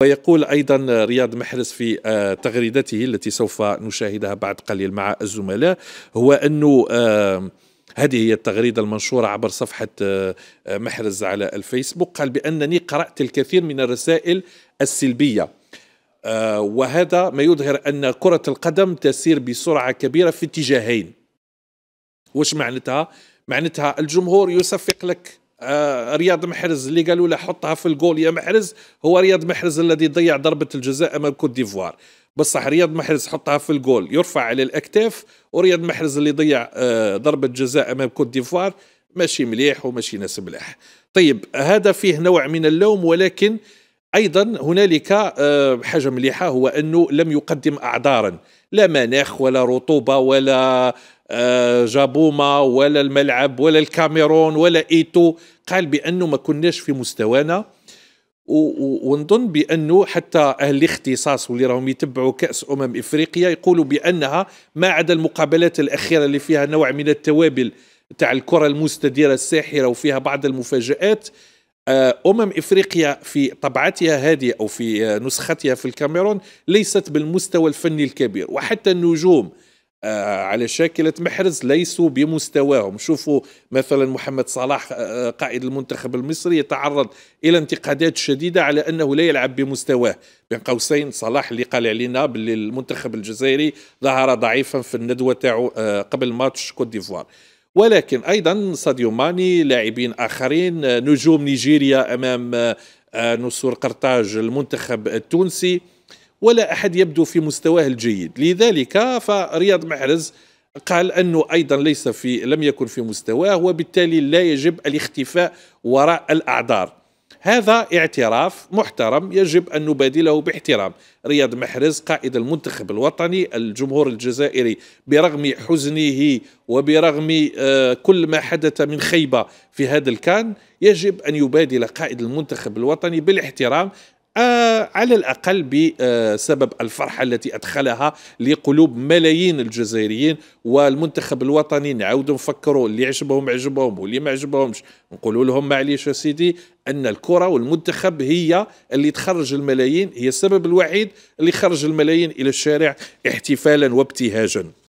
ويقول ايضا رياض محرز في آه، تغريدته التي سوف نشاهدها بعد قليل مع الزملاء هو انه آه، هذه هي التغريدة المنشورة عبر صفحة آه، محرز على الفيسبوك قال بأنني قرأت الكثير من الرسائل السلبية وهذا ما يظهر أن كرة القدم تسير بسرعة كبيرة في اتجاهين وش معناتها؟ معناتها الجمهور يصفق لك آه، رياض محرز اللي قالوا له حطها في الجول يا محرز هو رياض محرز الذي ضيع ضربة الجزاء أمام كوت ديفوار بصح رياض محرز حطها في الجول يرفع على الأكتاف ورياض محرز اللي ضيع آه، ضربة جزاء أمام كوت ديفوار ماشي مليح وماشي ناس مليح طيب هذا فيه نوع من اللوم ولكن ايضا هنالك آه، حاجه مليحه هو انه لم يقدم اعذارا لا مناخ ولا رطوبه ولا آه، جابوما ولا الملعب ولا الكاميرون ولا ايتو قال بانه ما كناش في مستوانا ونظن بانه حتى اهل الاختصاص واللي راهم يتبعوا كاس امم افريقيا يقولوا بانها ما عدا المقابلات الاخيره اللي فيها نوع من التوابل تاع الكره المستديره الساحره وفيها بعض المفاجات آه، امم افريقيا في طبعتها هذه او في آه، نسختها في الكاميرون ليست بالمستوى الفني الكبير وحتى النجوم آه، على شاكلة محرز ليسوا بمستواهم شوفوا مثلا محمد صلاح آه، آه، قائد المنتخب المصري يتعرض إلى انتقادات شديدة على أنه لا يلعب بمستواه بين قوسين صلاح اللي قال علينا باللي المنتخب الجزائري ظهر ضعيفا في الندوة تاعو قبل ماتش كوت ديفوار ولكن أيضا ساديو ماني لاعبين آخرين نجوم نيجيريا أمام نصور قرطاج المنتخب التونسي ولا أحد يبدو في مستواه الجيد لذلك فرياض محرز قال أنه أيضا ليس في لم يكن في مستواه وبالتالي لا يجب الاختفاء وراء الأعذار هذا اعتراف محترم يجب أن نبادله باحترام رياض محرز قائد المنتخب الوطني الجمهور الجزائري برغم حزنه وبرغم آه، كل ما حدث من خيبة في هذا الكان يجب أن يبادل قائد المنتخب الوطني بالاحترام آه، على الأقل بسبب الفرحة التي أدخلها لقلوب ملايين الجزائريين والمنتخب الوطني نعود نفكروا اللي عجبهم عجبهم واللي ما عجبهمش نقولوا لهم معليش يا سيدي أن الكرة والمنتخب هي اللي تخرج الملايين هي السبب الوحيد اللي خرج الملايين إلى الشارع احتفالا وابتهاجا